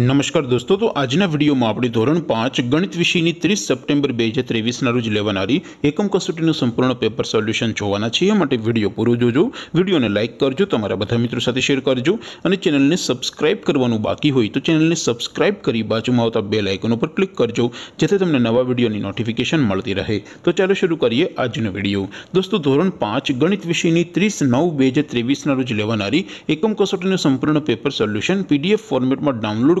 નમસ્કાર દોસ્તો તો આજના વિડીયોમાં આપણે ધોરણ પાંચ ગણિત વિષયની ત્રીસ સપ્ટેમ્બર બે હજાર ત્રેવીસના રોજ લેવાનારી એકમ કસોટીનું સંપૂર્ણ પેપર સોલ્યુશન જોવાના છે એ માટે વિડીયો પૂરો જોજો વિડીયોને લાઇક કરજો તમારા બધા મિત્રો સાથે શેર કરજો અને ચેનલને સબસ્ક્રાઇબ કરવાનું બાકી હોય તો ચેનલને સબસ્ક્રાઇબ કરી બાજુમાં આવતા બે લાઇકન ઉપર ક્લિક કરજો જેથી તમને નવા વિડીયોની નોટિફિકેશન મળતી રહે તો ચાલો શરૂ કરીએ આજનો વિડીયો દોસ્તો ધોરણ પાંચ ગણિત વિષયની ત્રીસ નવ બે હજાર ત્રેવીસના રોજ લેવાનારી એકમ કસોટીનું સંપૂર્ણ પેપર સોલ્યુશન પીડીએફ ફોર્મેટમાં ડાઉનલોડ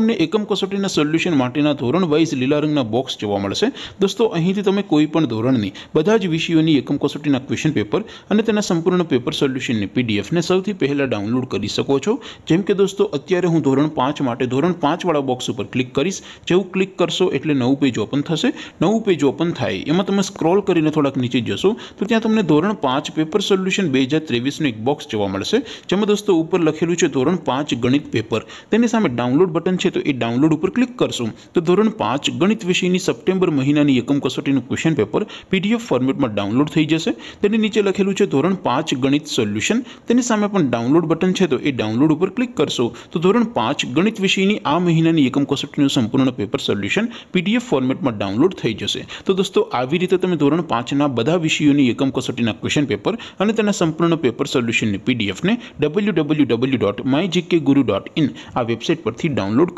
ਨੇ 161 ના સોલ્યુશન માટેના ધોરણ 9 લીલા રંગના બોક્સ જોવા મળશે દોસ્તો અહીંથી તમે કોઈ પણ ધોરણની બધા જ વિષયોની 161 ના ક્વેશ્ચન પેપર અને તેના સંપૂર્ણ પેપર સોલ્યુશનની પીડીએફ ને સૌથી પહેલા ડાઉનલોડ કરી શકો છો જેમ કે દોસ્તો અત્યારે હું ધોરણ 5 માટે ધોરણ 5 વાળો બોક્સ ઉપર ક્લિક કરિસ જેવું ક્લિક કરશો એટલે નવું પેજ ઓપન થશે નવું પેજ ઓપન થાય એમાં તમે સ્ક્રોલ કરીને થોડક નીચે જશો તો ત્યાં તમને ધોરણ 5 પેપર સોલ્યુશન 2023 નો એક બોક્સ જોવા મળશે જેમ કે દોસ્તો ઉપર લખેલું છે ધોરણ 5 ગણિત પેપર તેની સામે ડાઉનલોડ બટન છે તો એ ડાઉનલોડ ઉપર ક્લિક કરશું તો ધોરણ પાંચ ગણિત વિષયની સપ્ટેમ્બર મહિનાની એકમ કસોટીનું ક્વેશ્ચન પેપર પીડીએફ ફોર્મેટમાં ડાઉનલોડ થઈ જશે તેની નીચે લખેલું છે ધોરણ પાંચ ગણિત સોલ્યુશન તેની સામે પણ ડાઉનલોડ બટન છે તો એ ડાઉનલોડ ઉપર ક્લિક કરશો તો ધોરણ પાંચ ગણિત વિષયની આ મહિનાની એકમ કસોટીનું સંપૂર્ણ પેપર સોલ્યુશન પીડીએફ ફોર્મેટમાં ડાઉનલોડ થઈ જશે તો દોસ્તો આવી રીતે તમે ધોરણ પાંચના બધા વિષયોની એકમ કસોટીના ક્વેશ્ચન પેપર અને તેના સંપૂર્ણ પેપર સોલ્યુશનની પીડીએફને W W W dot my GK guru dot in આ વેબસાઇટ પરથી ડાઉનલોડ